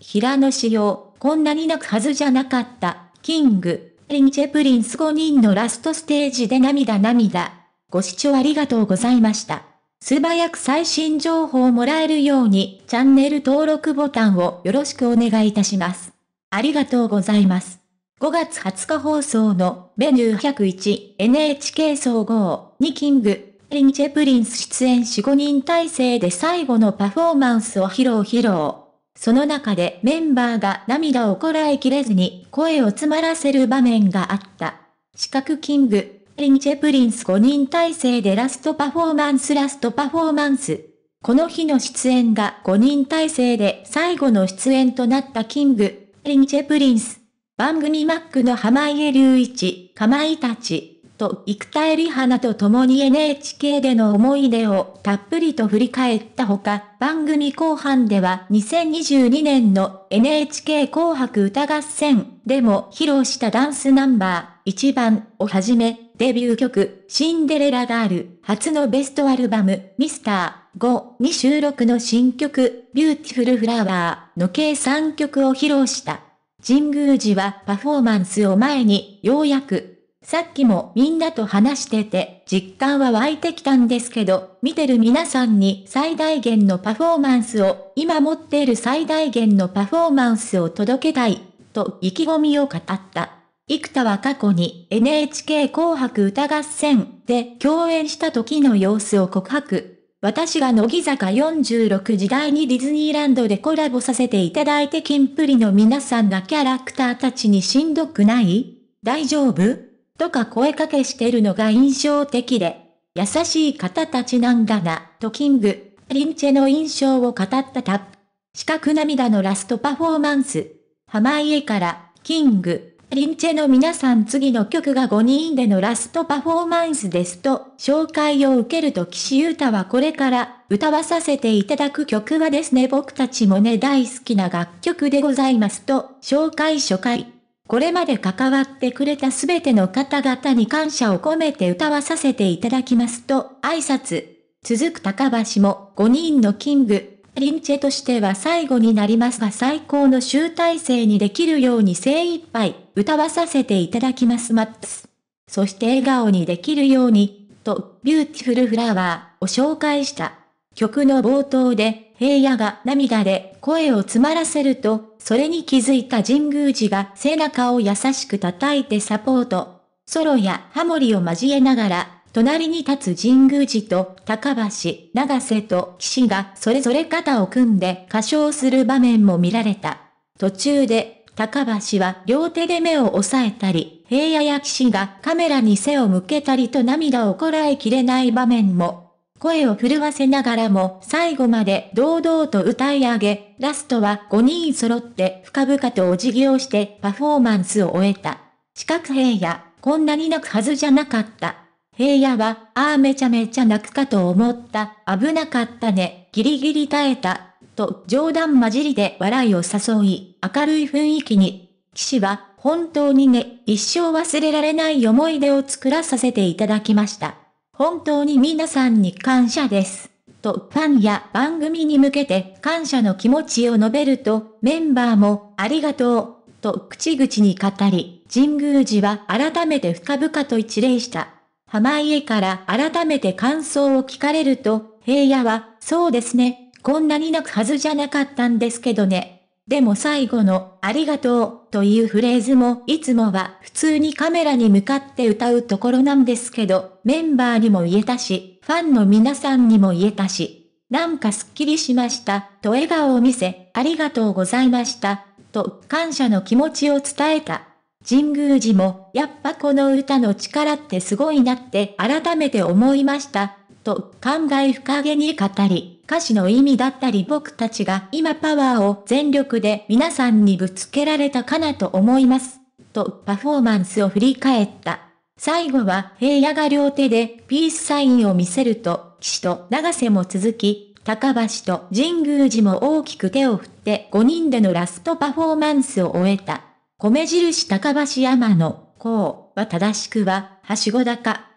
平野紫耀、こんなに泣くはずじゃなかった、キング、リンチェプリンス5人のラストステージで涙涙。ご視聴ありがとうございました。素早く最新情報をもらえるように、チャンネル登録ボタンをよろしくお願いいたします。ありがとうございます。5月20日放送のメニュー101 NHK 総合にキング、リンチェプリンス出演4、5人体制で最後のパフォーマンスを披露披露。その中でメンバーが涙をこらえきれずに声を詰まらせる場面があった。四角キング、リンチェプリンス5人体制でラストパフォーマンスラストパフォーマンス。この日の出演が5人体制で最後の出演となったキング、リンチェプリンス。番組マックの濱家隆一、かまいたち。と生田絵里花と共に NHK での思い出をたっぷりと振り返ったほか、番組後半では2022年の NHK 紅白歌合戦でも披露したダンスナンバー1番をはじめ、デビュー曲シンデレラガール初のベストアルバムミスター5に収録の新曲ビューティフルフラワーの計3曲を披露した。神宮寺はパフォーマンスを前にようやくさっきもみんなと話してて、実感は湧いてきたんですけど、見てる皆さんに最大限のパフォーマンスを、今持っている最大限のパフォーマンスを届けたい、と意気込みを語った。幾田は過去に NHK 紅白歌合戦で共演した時の様子を告白。私が乃木坂46時代にディズニーランドでコラボさせていただいてキンプリの皆さんがキャラクターたちにしんどくない大丈夫とか声かけしてるのが印象的で、優しい方たちなんだな、とキング、リンチェの印象を語ったタップ。四角涙のラストパフォーマンス。濱家から、キング、リンチェの皆さん次の曲が5人でのラストパフォーマンスですと、紹介を受けると岸優太はこれから、歌わさせていただく曲はですね僕たちもね大好きな楽曲でございますと、紹介初回。これまで関わってくれたすべての方々に感謝を込めて歌わさせていただきますと挨拶。続く高橋も5人のキング、リンチェとしては最後になりますが最高の集大成にできるように精一杯歌わさせていただきますマックス。そして笑顔にできるように、と、ビューティフルフラワーを紹介した。曲の冒頭で、平野が涙で声を詰まらせると、それに気づいた神宮寺が背中を優しく叩いてサポート。ソロやハモリを交えながら、隣に立つ神宮寺と高橋、長瀬と岸がそれぞれ肩を組んで歌唱する場面も見られた。途中で、高橋は両手で目を押さえたり、平野や騎士がカメラに背を向けたりと涙をこらえきれない場面も。声を震わせながらも最後まで堂々と歌い上げ、ラストは5人揃って深々とお辞儀をしてパフォーマンスを終えた。四角平野、こんなに泣くはずじゃなかった。平野は、ああめちゃめちゃ泣くかと思った、危なかったね、ギリギリ耐えた、と冗談交じりで笑いを誘い、明るい雰囲気に。騎士は、本当にね、一生忘れられない思い出を作らさせていただきました。本当に皆さんに感謝です。とファンや番組に向けて感謝の気持ちを述べると、メンバーもありがとう、と口々に語り、神宮寺は改めて深々と一礼した。濱家から改めて感想を聞かれると、平野は、そうですね、こんなに泣くはずじゃなかったんですけどね。でも最後の、ありがとう、というフレーズも、いつもは普通にカメラに向かって歌うところなんですけど、メンバーにも言えたし、ファンの皆さんにも言えたし、なんかすっきりしました、と笑顔を見せ、ありがとうございました、と感謝の気持ちを伝えた。神宮寺も、やっぱこの歌の力ってすごいなって改めて思いました、と感慨深げに語り、歌詞の意味だったり僕たちが今パワーを全力で皆さんにぶつけられたかなと思います。とパフォーマンスを振り返った。最後は平野が両手でピースサインを見せると、岸と長瀬も続き、高橋と神宮寺も大きく手を振って5人でのラストパフォーマンスを終えた。米印高橋山の、こうは正しくは、はしご高。